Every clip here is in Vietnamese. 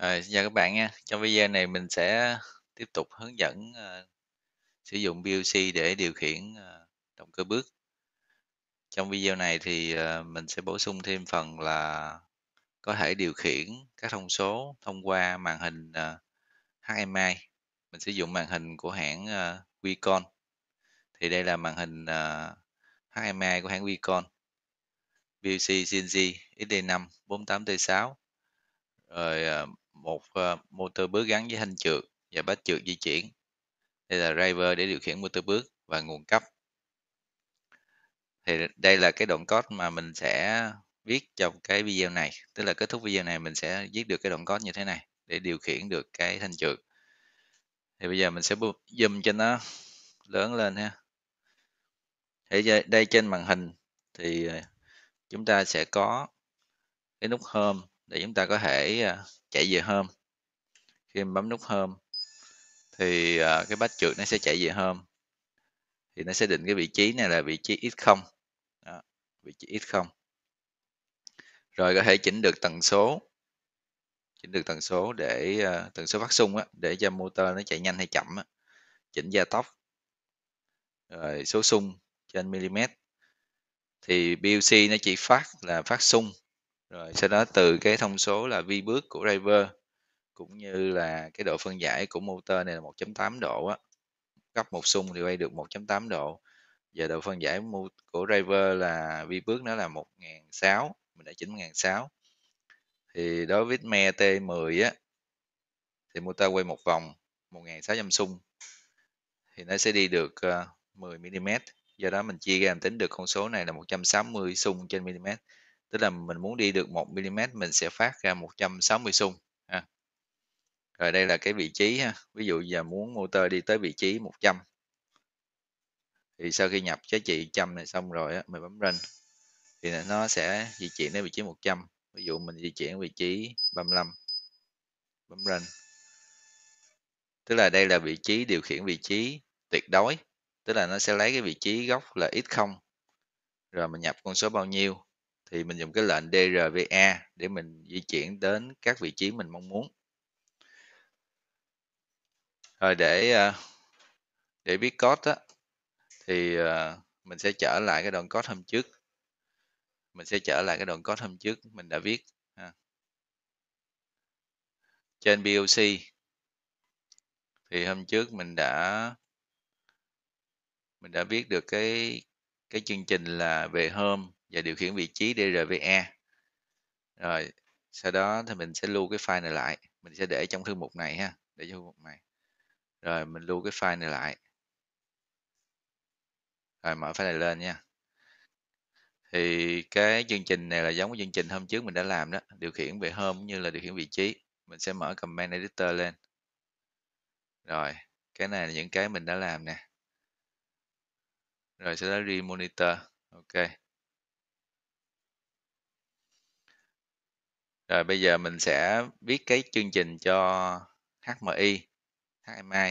Rồi, ờ, xin chào các bạn nha. Trong video này mình sẽ tiếp tục hướng dẫn uh, sử dụng PLC để điều khiển uh, động cơ bước. Trong video này thì uh, mình sẽ bổ sung thêm phần là có thể điều khiển các thông số thông qua màn hình uh, HMI. Mình sử dụng màn hình của hãng uh, Wicon. Thì đây là màn hình uh, HMI của hãng Wicon. PLC CNG XD5 48T6 rồi một ờ, motor bước gắn với thanh trượt và bát trượt di chuyển. Đây là driver để điều khiển motor bước và nguồn cấp. Thì đây là cái đoạn code mà mình sẽ viết trong cái video này. Tức là kết thúc video này mình sẽ viết được cái đoạn code như thế này để điều khiển được cái thanh trượt. Thì bây giờ mình sẽ zoom cho nó lớn lên ha. Thì đây trên màn hình thì ờ, chúng ta sẽ có cái nút Home để chúng ta có thể ờ, chạy về home khi em bấm nút home thì à, cái bát trượt nó sẽ chạy về home thì nó sẽ định cái vị trí này là vị trí x0 Đó, vị trí x0 rồi có thể chỉnh được tần số chỉnh được tần số để uh, tần số phát xung á, để cho motor nó chạy nhanh hay chậm á. chỉnh gia tốc rồi số xung trên mm thì BUC nó chỉ phát là phát xung rồi sau đó từ cái thông số là vi bước của driver cũng như là cái độ phân giải của motor này là 1.8 độ á gấp một xung thì quay được 1.8 độ giờ độ phân giải của driver là vi bước nó là 1.600 mình đã chỉnh 1.600 thì đối với me T10 á thì motor quay một vòng 1.600 xung thì nó sẽ đi được 10 ờ, mm do đó mình chia ra mình tính được con số này là 160 xung trên mm tức là mình muốn đi được 1 mm mình sẽ phát ra 160 xung ha. rồi đây là cái vị trí ha. ví dụ giờ muốn motor đi tới vị trí 100 thì sau khi nhập giá trị trăm này xong rồi á, mình bấm run thì nó sẽ di chuyển đến vị trí 100 ví dụ mình di chuyển vị trí 35 bấm run tức là đây là vị trí điều khiển vị trí tuyệt đối tức là nó sẽ lấy cái vị trí gốc là x0 rồi mình nhập con số bao nhiêu thì mình dùng cái lệnh DRVA để mình di chuyển đến các vị trí mình mong muốn rồi để ờ, để biết code á, thì ờ, mình sẽ trở lại cái đoạn code hôm trước mình sẽ trở lại cái đoạn code hôm trước mình đã viết ha. trên BOC thì hôm trước mình đã mình đã viết được cái cái chương trình là về hôm và điều khiển vị trí DRVE rồi sau đó thì mình sẽ lưu cái file này lại mình sẽ để trong thư mục này ha để trong thư mục này rồi mình lưu cái file này lại rồi mở file này lên nha thì cái chương trình này là giống cái chương trình hôm trước mình đã làm đó điều khiển về hôm cũng như là điều khiển vị trí mình sẽ mở command editor lên rồi cái này là những cái mình đã làm nè rồi sau đó re ok Rồi bây giờ mình sẽ viết cái chương trình cho HMI, HMI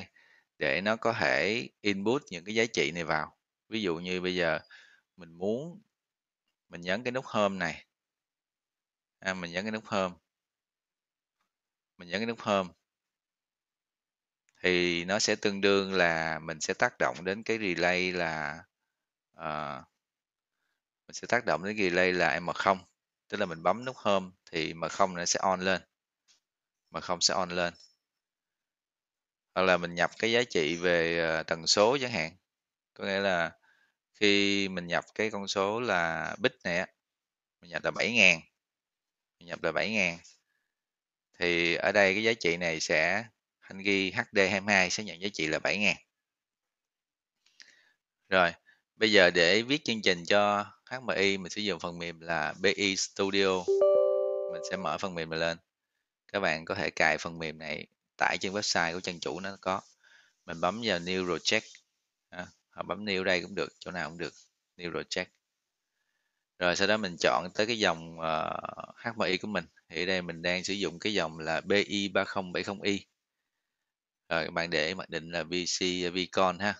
để nó có thể input những cái giá trị này vào. Ví dụ như bây giờ mình muốn mình nhấn cái nút home này. À, mình nhấn cái nút home. Mình nhấn cái nút home thì nó sẽ tương đương là mình sẽ tác động đến cái relay là uh, mình sẽ tác động đến relay là M0 tức là mình bấm nút home thì mà không nó sẽ on lên mà không sẽ on lên hoặc là mình nhập cái giá trị về ờ, tần số chẳng hạn có nghĩa là khi mình nhập cái con số là bit này á mình nhập là 7 ngàn mình nhập là 7 ngàn thì ở đây cái giá trị này sẽ anh ghi HD22 sẽ nhận giá trị là 7 ngàn rồi bây giờ để viết chương trình cho HMI mình sẽ dùng phần mềm là BI Studio mình sẽ mở phần mềm này lên các bạn có thể cài phần mềm này tải trên website của trang chủ nó có mình bấm vào new project à, hoặc bấm new đây cũng được chỗ nào cũng được new project rồi sau đó mình chọn tới cái dòng uh, ờ, HMI của mình thì đây mình đang sử dụng cái dòng là BI 3070i rồi các bạn để mặc định là VC Vicon ha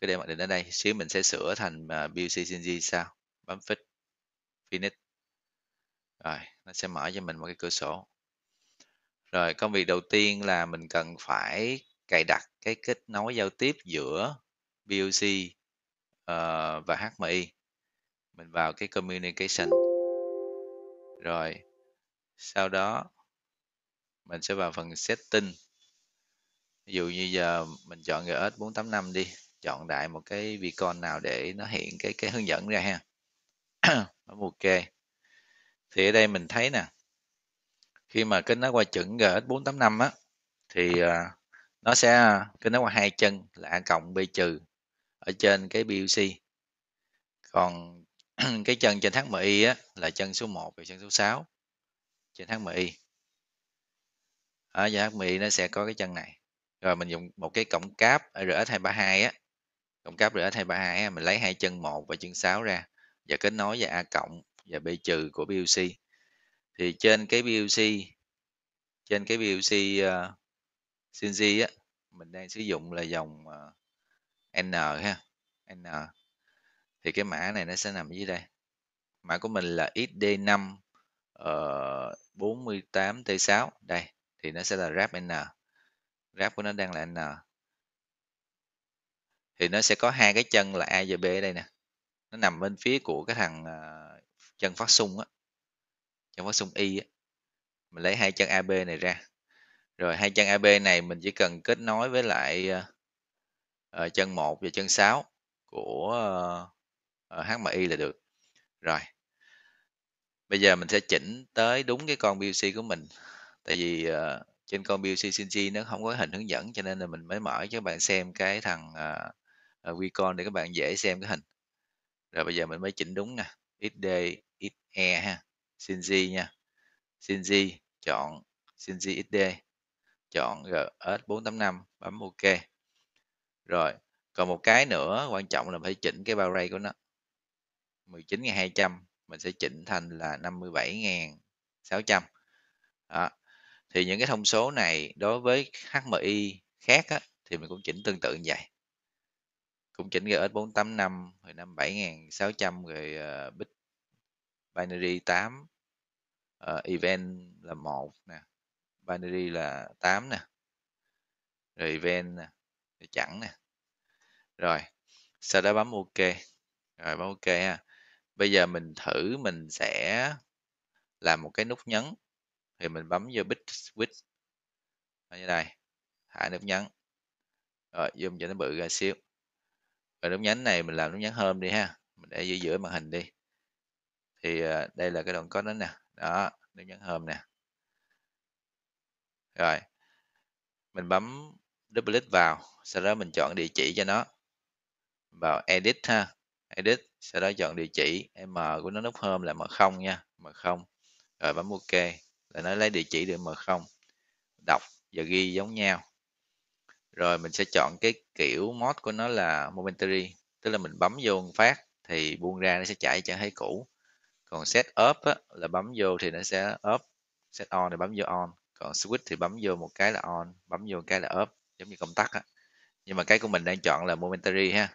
cái đề mệnh định ở đây xíu mình sẽ sửa thành BCCG à, sao bấm fit, finish rồi nó sẽ mở cho mình một cái cửa sổ rồi công việc đầu tiên là mình cần phải cài đặt cái kết nối giao tiếp giữa BOC uh, ờ, và HMI mình vào cái communication rồi sau đó mình sẽ vào phần setting ví dụ như giờ mình chọn GS 485 đi chọn đại một cái beacon nào để nó hiện cái cái hướng dẫn ra ha ok thì ở đây mình thấy nè khi mà kính nó qua chuẩn GX485 á thì à, nó sẽ kính à, nó qua hai chân là A cộng B trừ ở trên cái BUC còn cái chân trên mi á là chân số 1 và chân số 6 trên mi ở giá mi nó sẽ có cái chân này rồi mình dùng một cái cổng cáp RS232 á Cộng cáp RS 232 mình lấy hai chân 1 và chân 6 ra và kết nối với A cộng và B trừ của BUC. Thì trên cái BUC trên cái BUC uh, CNG á mình đang sử dụng là dòng uh, N ha, N. Thì cái mã này nó sẽ nằm dưới đây. Mã của mình là XD5 uh, 48T6 đây thì nó sẽ là ráp N. Ráp của nó đang là N thì nó sẽ có hai cái chân là A và B ở đây nè nó nằm bên phía của cái thằng ờ, chân phát xung á chân phát xung Y á mình lấy hai chân AB này ra rồi hai chân AB này mình chỉ cần kết nối với lại uh, chân 1 và chân 6 của uh, HMI là được rồi bây giờ mình sẽ chỉnh tới đúng cái con BUC của mình tại vì uh, trên con BUC CG nó không có hình hướng dẫn cho nên là mình mới mở cho các bạn xem cái thằng uh, Vcon à, để các bạn dễ xem cái hình rồi bây giờ mình mới chỉnh đúng nè XD XE ha Shinji nha Shinji chọn Shinji XD chọn GS485 bấm OK rồi còn một cái nữa quan trọng là phải chỉnh cái bao ray của nó 19.200 mình sẽ chỉnh thành là 57.600 đó. thì những cái thông số này đối với HMI khác á, thì mình cũng chỉnh tương tự như vậy cũng chỉnh GX 485 rồi năm 7600 rồi uh, ờ, bit binary 8 uh, ờ, event là một nè binary là 8 nè rồi event nè rồi chẳng nè rồi sau đó bấm ok rồi bấm ok ha bây giờ mình thử mình sẽ làm một cái nút nhấn thì mình bấm vô bit switch ở như đây hạ nút nhấn rồi zoom cho nó bự ra xíu và nút nhánh này mình làm nút nhánh hôm đi ha mình để giữa giữa màn hình đi thì à, đây là cái đoạn code đó nè đó nút nhánh hôm nè rồi mình bấm double click vào sau đó mình chọn địa chỉ cho nó vào edit ha edit sau đó chọn địa chỉ m của nó nút hôm là m không nha m không rồi bấm ok là nó lấy địa chỉ được m không đọc và ghi giống nhau rồi mình sẽ chọn cái kiểu mod của nó là momentary tức là mình bấm vô phát thì buông ra nó sẽ chạy trạng thấy cũ còn set up á, là bấm vô thì nó sẽ up set on thì bấm vô on còn switch thì bấm vô một cái là on bấm vô một cái là up giống như công tắc á nhưng mà cái của mình đang chọn là momentary ha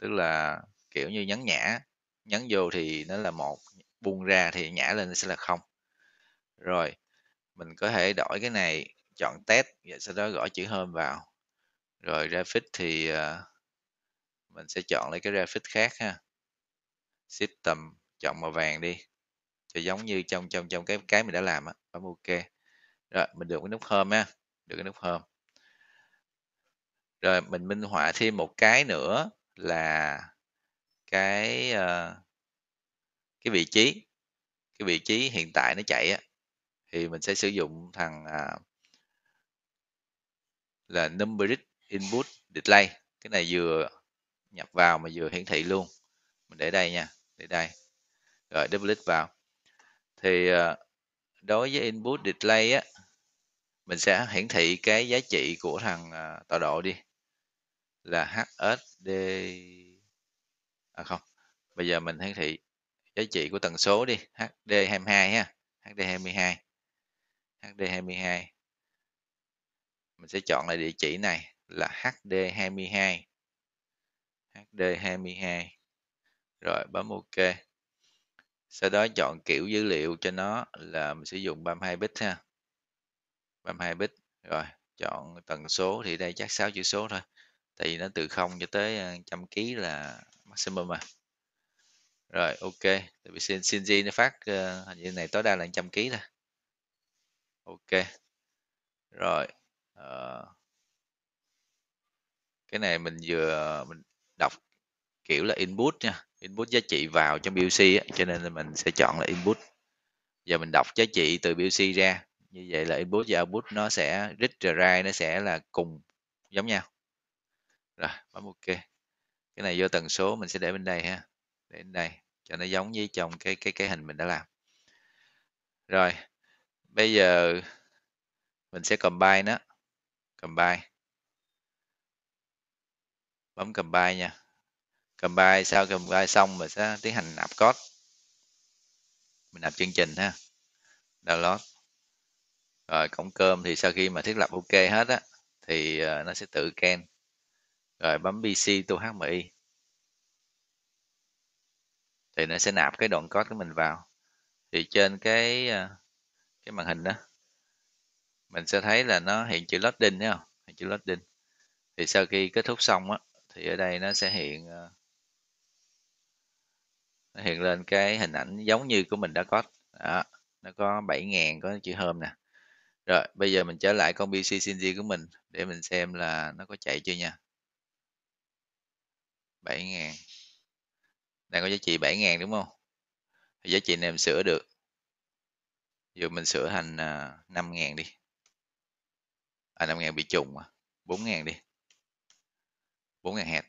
tức là kiểu như nhấn nhả nhấn vô thì nó là một buông ra thì nhả lên nó sẽ là không rồi mình có thể đổi cái này chọn test và sau đó gõ chữ hôm vào rồi graphic thì ờ, mình sẽ chọn lấy cái graphic khác ha system chọn màu vàng đi cho giống như trong trong trong cái cái mình đã làm á bấm ok rồi mình được cái nút home ha được cái nút home rồi mình minh họa thêm một cái nữa là cái ờ, cái vị trí cái vị trí hiện tại nó chạy á thì mình sẽ sử dụng thằng ờ, là numeric input display cái này vừa nhập vào mà vừa hiển thị luôn mình để đây nha để đây rồi double click vào thì ờ, đối với input display á mình sẽ hiển thị cái giá trị của thằng ờ, tọa độ đi là HSD à không bây giờ mình hiển thị giá trị của tần số đi HD22 ha HD22 HD22 mình sẽ chọn lại địa chỉ này là HD22 HD22 rồi bấm OK sau đó chọn kiểu dữ liệu cho nó là mình sử dụng 32 bit ha 32 bit rồi chọn tần số thì đây chắc 6 chữ số thôi tại vì nó từ 0 cho tới ờ, trăm ký là maximum mà rồi ok tại vì CNG nó phát ờ, hình như này tối đa là 100 ký thôi ok rồi uh, cái này mình vừa mình đọc kiểu là input nha input giá trị vào trong BLC á, cho nên là mình sẽ chọn là input giờ mình đọc giá trị từ BLC ra như vậy là input và output nó sẽ read và nó sẽ là cùng giống nhau rồi bấm ok cái này vô tần số mình sẽ để bên đây ha để bên đây cho nó giống với trong cái cái cái hình mình đã làm rồi bây giờ mình sẽ combine nó combine bấm compile nha compile sau compile xong mình sẽ tiến hành nạp code mình nạp chương trình ha download rồi cổng cơm thì sau khi mà thiết lập ok hết á thì ờ, nó sẽ tự ken rồi bấm bc tu hmi thì nó sẽ nạp cái đoạn code của mình vào thì trên cái ờ, cái màn hình đó mình sẽ thấy là nó hiện chữ loading nhá hiện chữ loading thì sau khi kết thúc xong á thì ở đây nó sẽ hiện ờ, nó hiện lên cái hình ảnh giống như của mình đã có đó, nó có 7.000 có chữ hôm nè rồi bây giờ mình trở lại con PC BCCG của mình để mình xem là nó có chạy chưa nha 7.000 đang có giá trị 7.000 đúng không thì giá trị này mình sửa được giờ mình sửa thành 5.000 ờ, đi à 5.000 bị trùng mà 4.000 đi 4.000 Hz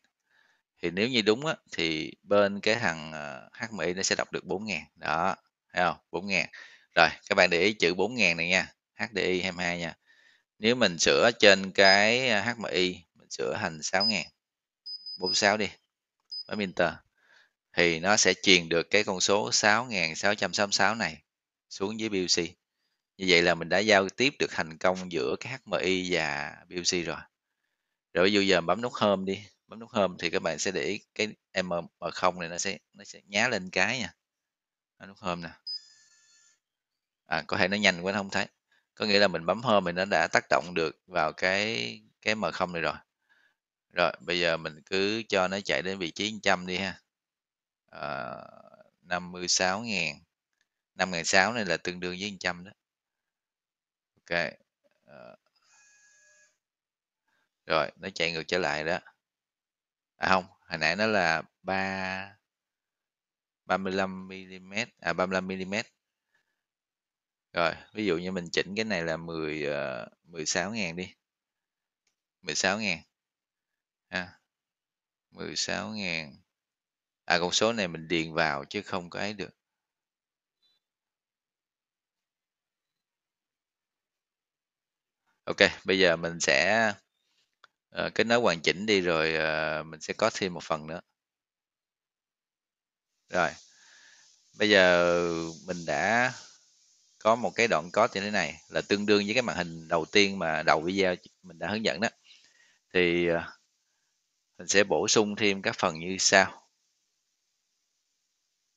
thì nếu như đúng á, thì bên cái thằng ờ, HMI nó sẽ đọc được 4.000 đó thấy không 4.000 rồi các bạn để ý chữ 4.000 này nha HDI 22 nha nếu mình sửa trên cái ờ, HMI mình sửa thành 6.000 46 đi bấm Enter thì nó sẽ truyền được cái con số 6.666 này xuống dưới BUC như vậy là mình đã giao tiếp được thành công giữa cái HMI và BUC rồi rồi bây giờ bấm nút home đi bấm nút home thì các bạn sẽ để cái m m không này nó sẽ nó sẽ nhá lên cái nha bấm nút home nè à, có thể nó nhanh quá nó không thấy có nghĩa là mình bấm home mình nó đã tác động được vào cái cái m không này rồi rồi bây giờ mình cứ cho nó chạy đến vị trí 100 đi ha à, ờ, 56 ngàn 5 ngàn 6 này là tương đương với 100 đó ok à, rồi nó chạy ngược trở lại đó à không hồi nãy nó là 3 35 mm à 35 mm rồi ví dụ như mình chỉnh cái này là 10 uh, 16.000 đi 16.000 à, 16.000 à con số này mình điền vào chứ không có ấy được Ok bây giờ mình sẽ ờ, kết nối hoàn chỉnh đi rồi ờ, mình sẽ có thêm một phần nữa rồi bây giờ mình đã có một cái đoạn code như thế này là tương đương với cái màn hình đầu tiên mà đầu video mình đã hướng dẫn đó thì ờ, mình sẽ bổ sung thêm các phần như sau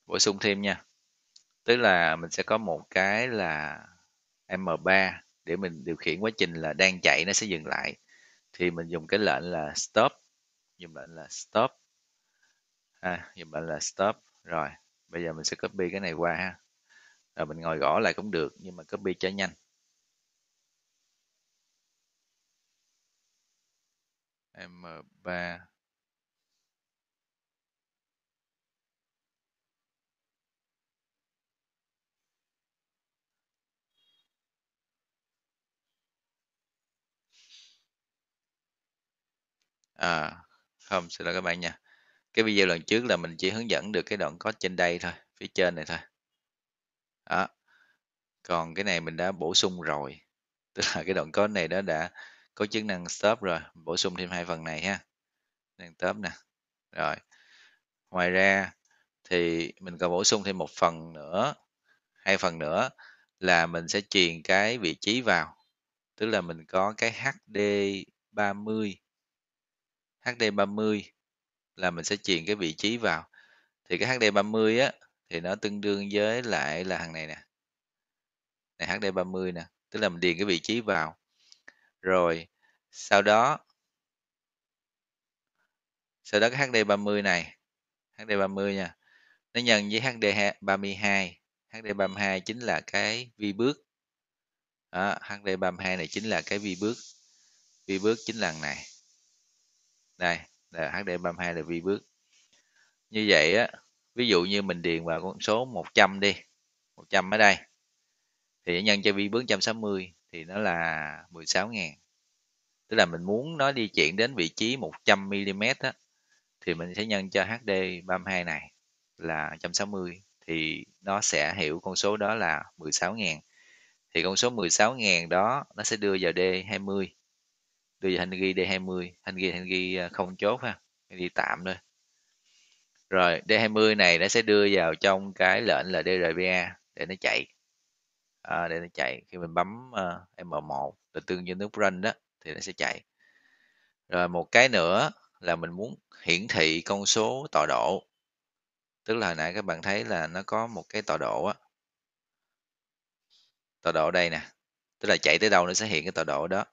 bổ sung thêm nha tức là mình sẽ có một cái là M3 để mình điều khiển quá trình là đang chạy nó sẽ dừng lại thì mình dùng cái lệnh là stop dùng lệnh là stop ha dùng lệnh là stop rồi bây giờ mình sẽ copy cái này qua ha rồi mình ngồi gõ lại cũng được nhưng mà copy cho nhanh m 3 à, không xin lỗi các bạn nha cái video lần trước là mình chỉ hướng dẫn được cái đoạn code trên đây thôi phía trên này thôi đó còn cái này mình đã bổ sung rồi tức là cái đoạn code này đó đã có chức năng stop rồi bổ sung thêm hai phần này ha năng stop nè rồi ngoài ra thì mình còn bổ sung thêm một phần nữa hai phần nữa là mình sẽ truyền cái vị trí vào tức là mình có cái HD 30 HD30 là mình sẽ truyền cái vị trí vào thì cái HD30 á thì nó tương đương với lại là hàng này nè này HD30 nè tức là mình điền cái vị trí vào rồi sau đó sau đó cái HD30 này HD30 nha nó nhân với HD32 HD32 chính là cái vi bước đó, HD32 này chính là cái vi bước vi bước chính là này đây là HD32 là vi bước như vậy á ví dụ như mình điền vào con số 100 đi 100 ở đây thì nhân cho vi bước 160 thì nó là 16.000 tức là mình muốn nó di chuyển đến vị trí 100mm á thì mình sẽ nhân cho HD 32 này là 160 thì nó sẽ hiểu con số đó là 16.000 thì con số 16.000 đó nó sẽ đưa vào D20 đưa vào thanh ghi D20 thanh ghi thanh ghi à, không chốt ha ghi tạm thôi rồi D20 này nó sẽ đưa vào trong cái lệnh là DRBA để nó chạy à, để nó chạy khi mình bấm uh, à, M1 là tương như nước run đó thì nó sẽ chạy rồi một cái nữa là mình muốn hiển thị con số tọa độ tức là hồi nãy các bạn thấy là nó có một cái tọa độ á tọa độ đây nè tức là chạy tới đâu nó sẽ hiện cái tọa độ đó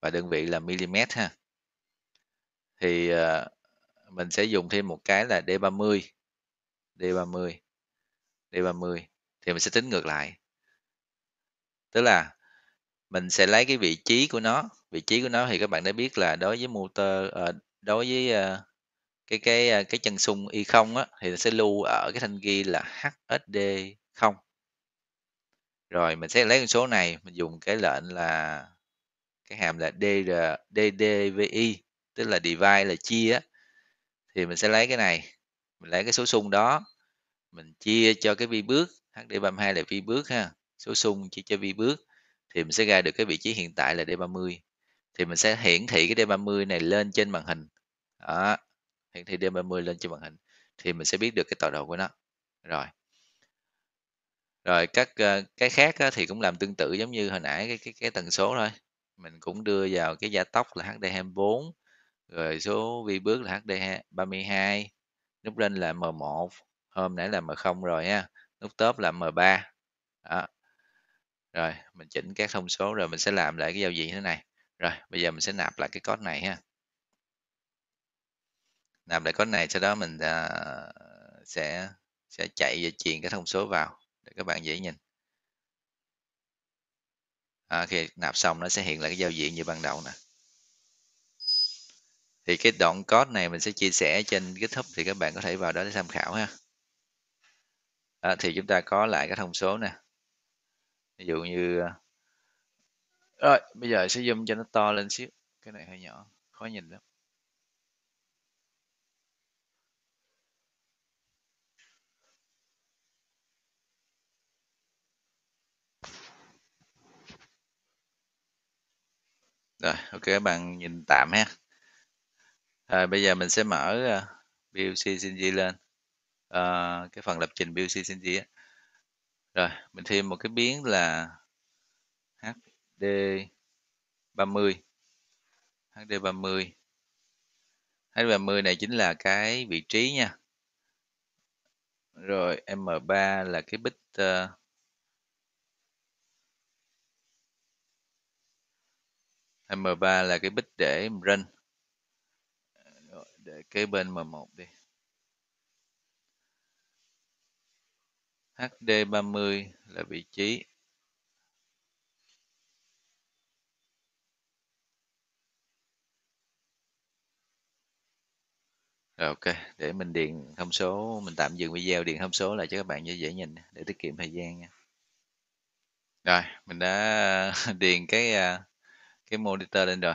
và đơn vị là mm ha thì ờ, mình sẽ dùng thêm một cái là D30 D30 D30 thì mình sẽ tính ngược lại tức là mình sẽ lấy cái vị trí của nó vị trí của nó thì các bạn đã biết là đối với motor ờ, đối với ờ, cái cái cái chân sung y0 e á thì sẽ lưu ở cái thanh ghi là HSD0 rồi mình sẽ lấy con số này mình dùng cái lệnh là cái hàm là dr ddvi tức là divide là chia thì mình sẽ lấy cái này mình lấy cái số sung đó mình chia cho cái vi bước hd32 là vi bước ha số sung chia cho vi bước thì mình sẽ ra được cái vị trí hiện tại là d30 thì mình sẽ hiển thị cái d30 này lên trên màn hình đó. hiển thị d30 lên trên màn hình thì mình sẽ biết được cái tọa độ của nó rồi rồi các ờ, cái khác thì cũng làm tương tự giống như hồi nãy cái cái, cái tần số thôi mình cũng đưa vào cái gia tốc là HD24 rồi số vi bước là HD32 nút lên là M1 hôm nãy là M0 rồi ha nút top là M3 đó. rồi mình chỉnh các thông số rồi mình sẽ làm lại cái giao diện thế này rồi bây giờ mình sẽ nạp lại cái code này ha nạp lại code này sau đó mình uh, sẽ sẽ chạy và truyền cái thông số vào để các bạn dễ nhìn à, khi nạp xong nó sẽ hiện lại cái giao diện như ban đầu nè thì cái đoạn code này mình sẽ chia sẻ trên GitHub thì các bạn có thể vào đó để tham khảo ha à, thì chúng ta có lại cái thông số nè ví dụ như à, rồi bây giờ sẽ zoom cho nó to lên xíu cái này hơi nhỏ khó nhìn lắm rồi ok các bạn nhìn tạm ha rồi bây giờ mình sẽ mở uh, BUC CNG lên uh, cái phần lập trình BUC CNG á. rồi mình thêm một cái biến là HD 30 HD 30 HD 30 này chính là cái vị trí nha rồi M3 là cái bit uh, M3 là cái bích để run để kế bên M1 đi HD30 là vị trí Rồi ok, để mình điền thông số, mình tạm dừng video điền thông số lại cho các bạn dễ dễ nhìn để tiết kiệm thời gian nha. Rồi, mình đã điền cái à, cái monitor lên rồi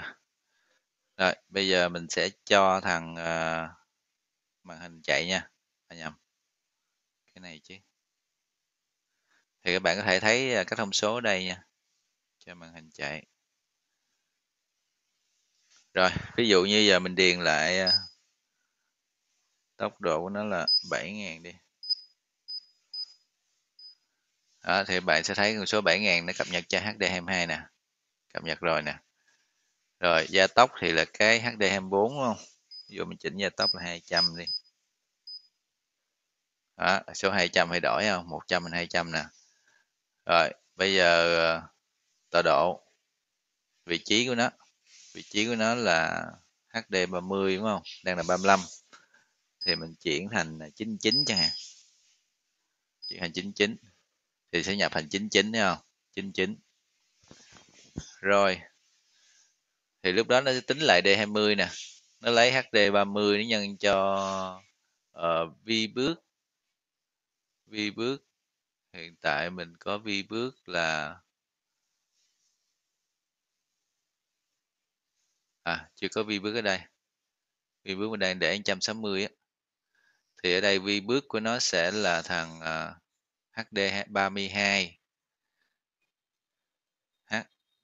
rồi bây giờ mình sẽ cho thằng uh, màn hình chạy nha à, nhầm cái này chứ thì các bạn có thể thấy ờ, các thông số ở đây nha cho màn hình chạy rồi ví dụ như giờ mình điền lại ờ, tốc độ của nó là 7.000 đi đó, thì bạn sẽ thấy con số 7.000 nó cập nhật cho HD22 nè cập nhật rồi nè rồi gia tốc thì là cái HD24 đúng không vô mình chỉnh gia tốc là 200 đi đó, số 200 hay đổi không 100 mình 200 nè rồi bây giờ ờ, tọa độ vị trí của nó vị trí của nó là HD30 đúng không đang là 35 thì mình chuyển thành 99 chẳng hạn chuyển thành 99 thì sẽ nhập thành 99 thấy không 99 rồi thì lúc đó nó tính lại D20 nè nó lấy HD30 nó nhân cho uh, vi bước vi bước hiện tại mình có vi bước là à chưa có vi bước ở đây vi bước mình đang để 160 á thì ở đây vi bước của nó sẽ là thằng uh, ờ, HD32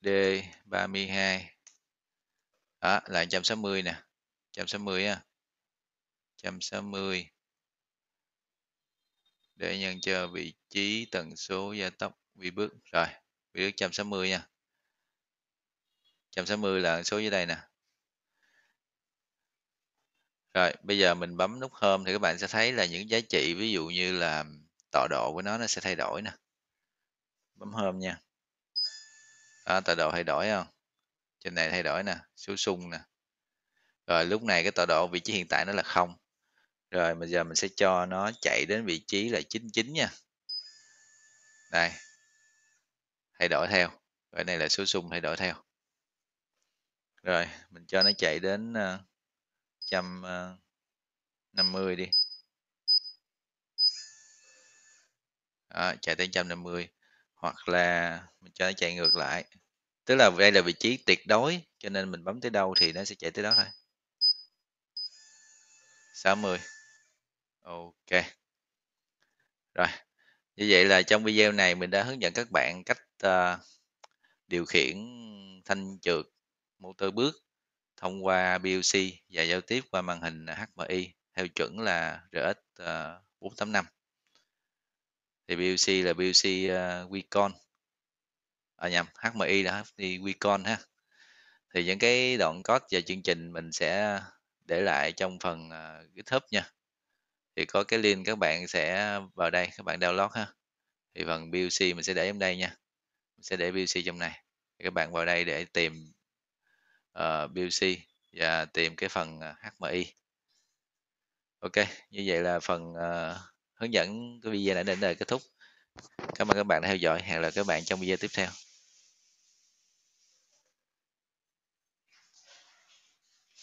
D32 đó là 160 nè 160 á 160 để nhân cho vị trí tần số gia tốc vi bước rồi vi bước 160 nha 160 là số dưới đây nè rồi bây giờ mình bấm nút hôm thì các bạn sẽ thấy là những giá trị ví dụ như là tọa độ của nó nó sẽ thay đổi nè bấm hôm nha đó, tọa độ thay đổi không trên này thay đổi nè số sung nè rồi lúc này cái tọa độ vị trí hiện tại nó là không rồi bây giờ mình sẽ cho nó chạy đến vị trí là 99 nha đây thay đổi theo cái này là số sung thay đổi theo rồi mình cho nó chạy đến uh, ờ, 150 ờ, đi Đó, chạy tới 150 hoặc là mình cho nó chạy ngược lại Tức là đây là vị trí tuyệt đối cho nên mình bấm tới đâu thì nó sẽ chạy tới đó thôi. 60. Ok. Rồi. Như vậy là trong video này mình đã hướng dẫn các bạn cách uh, điều khiển thanh trượt motor bước thông qua BLC và giao tiếp qua màn hình HMI theo chuẩn là RX uh, 485. Thì BLC là BLC uh, ờ, Wicon à nhầm HMI là Wicon ha thì những cái đoạn code và chương trình mình sẽ để lại trong phần uh, GitHub nha thì có cái link các bạn sẽ vào đây các bạn download ha thì phần BUC mình sẽ để trong đây nha mình sẽ để BUC trong này thì các bạn vào đây để tìm ờ, uh, BUC và tìm cái phần à, HMI ok như vậy là phần uh, hướng dẫn cái video đã đến đây kết thúc cảm ơn các bạn đã theo dõi hẹn gặp lại các bạn trong video tiếp theo